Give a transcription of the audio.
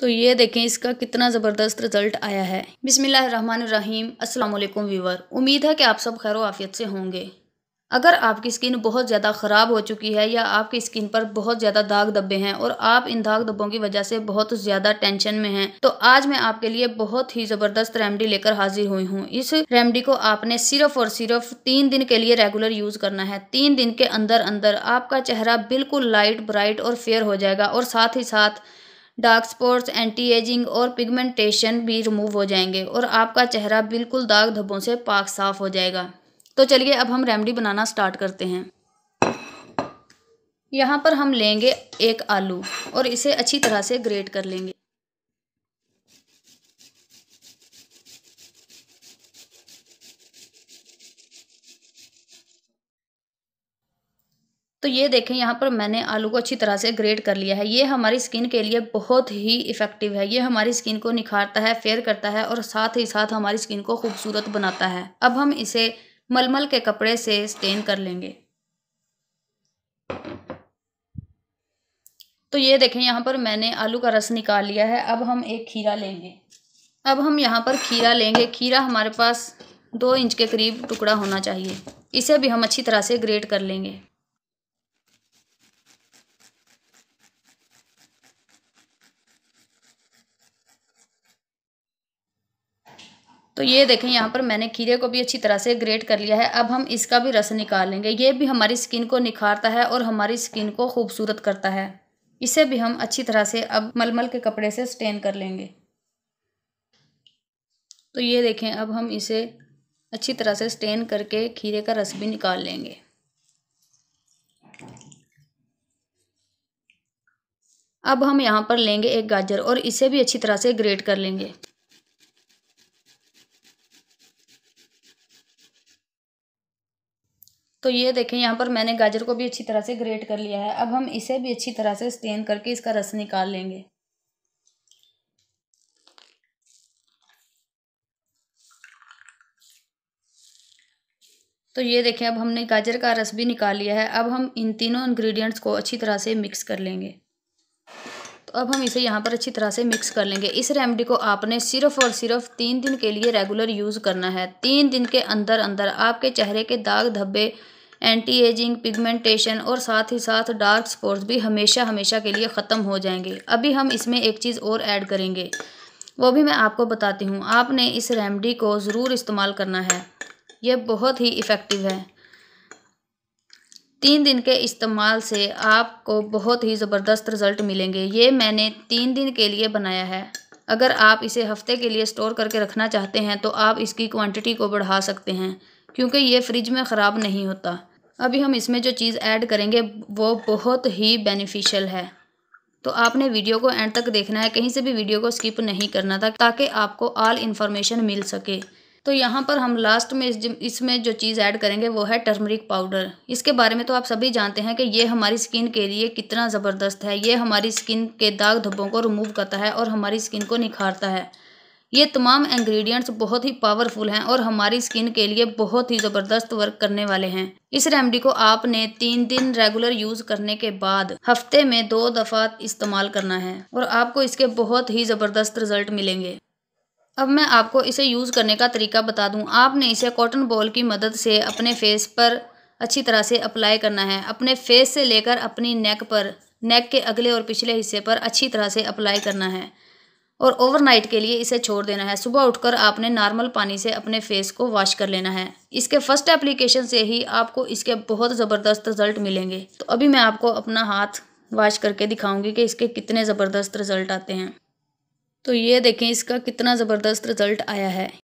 तो ये देखें इसका कितना ज़बरदस्त रिजल्ट आया है बिसमीम असलम व्यूवर उम्मीद है कि आप सब खैर आफियत से होंगे अगर आपकी स्किन बहुत ज़्यादा ख़राब हो चुकी है या आपकी स्किन पर बहुत ज़्यादा दाग धब्बे हैं और आप इन दाग धब्बों की वजह से बहुत ज़्यादा टेंशन में हैं तो आज मैं आपके लिए बहुत ही ज़बरदस्त रेमडी लेकर हाजिर हुई हूँ इस रेमडी को आपने सिर्फ और सिर्फ तीन दिन के लिए रेगुलर यूज़ करना है तीन दिन के अंदर अंदर आपका चेहरा बिल्कुल लाइट ब्राइट और फेयर हो जाएगा और साथ ही साथ डार्क स्पॉट्स एंटी एजिंग और पिगमेंटेशन भी रिमूव हो जाएंगे और आपका चेहरा बिल्कुल दाग धब्बों से पाक साफ हो जाएगा तो चलिए अब हम रेमडी बनाना स्टार्ट करते हैं यहाँ पर हम लेंगे एक आलू और इसे अच्छी तरह से ग्रेट कर लेंगे तो ये देखें यहाँ पर मैंने आलू को अच्छी तरह से ग्रेट कर लिया है ये हमारी स्किन के लिए बहुत ही इफ़ेक्टिव है ये हमारी स्किन को निखारता है फेयर करता है और साथ ही साथ हमारी स्किन को खूबसूरत बनाता है अब हम इसे मलमल के कपड़े से स्टेन कर लेंगे तो ये देखें यहाँ पर मैंने आलू का रस निकाल लिया है अब हम एक खीरा लेंगे अब हम यहाँ पर खीरा लेंगे खीरा हमारे पास दो इंच के करीब टुकड़ा होना चाहिए इसे भी हम अच्छी तरह से ग्रेट कर लेंगे तो ये देखें यहाँ पर मैंने खीरे को भी अच्छी तरह से ग्रेट कर लिया है अब हम इसका भी रस निकाल लेंगे ये भी हमारी स्किन को निखारता है और हमारी स्किन को खूबसूरत करता है इसे भी हम अच्छी तरह से अब मलमल के कपड़े से स्टेन कर लेंगे तो ये देखें अब हम इसे अच्छी तरह से स्टेन करके खीरे का रस भी निकाल लेंगे अब हम यहाँ पर लेंगे एक गाजर और इसे भी अच्छी तरह से ग्रेट कर लेंगे तो ये देखें यहाँ पर मैंने गाजर को भी अच्छी तरह से ग्रेट कर लिया है अब हम इसे भी अच्छी तरह से स्टेन करके इसका रस निकाल लेंगे तो ये देखें अब हमने गाजर का रस भी निकाल लिया है अब हम इन तीनों इंग्रेडिएंट्स को अच्छी तरह से मिक्स कर लेंगे अब हम इसे यहाँ पर अच्छी तरह से मिक्स कर लेंगे इस रेमेडी को आपने सिर्फ और सिर्फ तीन दिन के लिए रेगुलर यूज़ करना है तीन दिन के अंदर अंदर आपके चेहरे के दाग धब्बे एंटी एजिंग पिगमेंटेशन और साथ ही साथ डार्क स्पॉट्स भी हमेशा हमेशा के लिए ख़त्म हो जाएंगे अभी हम इसमें एक चीज़ और ऐड करेंगे वो भी मैं आपको बताती हूँ आपने इस रेमडी को ज़रूर इस्तेमाल करना है यह बहुत ही इफ़ेक्टिव है तीन दिन के इस्तेमाल से आपको बहुत ही ज़बरदस्त रिज़ल्ट मिलेंगे ये मैंने तीन दिन के लिए बनाया है अगर आप इसे हफ्ते के लिए स्टोर करके रखना चाहते हैं तो आप इसकी क्वांटिटी को बढ़ा सकते हैं क्योंकि ये फ्रिज में ख़राब नहीं होता अभी हम इसमें जो चीज़ ऐड करेंगे वो बहुत ही बेनिफिशियल है तो आपने वीडियो को एंड तक देखना है कहीं से भी वीडियो को स्किप नहीं करना था ताकि आपको आल इन्फॉर्मेशन मिल सके तो यहाँ पर हम लास्ट में इसमें जो चीज़ ऐड करेंगे वो है टर्मरिक पाउडर इसके बारे में तो आप सभी जानते हैं कि ये हमारी स्किन के लिए कितना ज़बरदस्त है ये हमारी स्किन के दाग धब्बों को रिमूव करता है और हमारी स्किन को निखारता है ये तमाम इंग्रेडिएंट्स बहुत ही पावरफुल हैं और हमारी स्किन के लिए बहुत ही ज़बरदस्त वर्क करने वाले हैं इस रेमडी को आपने तीन दिन रेगुलर यूज़ करने के बाद हफ्ते में दो दफ़ा इस्तेमाल करना है और आपको इसके बहुत ही ज़बरदस्त रिजल्ट मिलेंगे अब मैं आपको इसे यूज़ करने का तरीका बता दूं आपने इसे कॉटन बॉल की मदद से अपने फेस पर अच्छी तरह से अप्लाई करना है अपने फेस से लेकर अपनी नेक पर नेक के अगले और पिछले हिस्से पर अच्छी तरह से अप्लाई करना है और ओवरनाइट के लिए इसे छोड़ देना है सुबह उठकर आपने नॉर्मल पानी से अपने फेस को वॉश कर लेना है इसके फर्स्ट एप्लीकेशन से ही आपको इसके बहुत ज़बरदस्त रिजल्ट मिलेंगे तो अभी मैं आपको अपना हाथ वॉश करके दिखाऊंगी कि इसके कितने ज़बरदस्त रिजल्ट आते हैं तो ये देखें इसका कितना ज़बरदस्त रिज़ल्ट आया है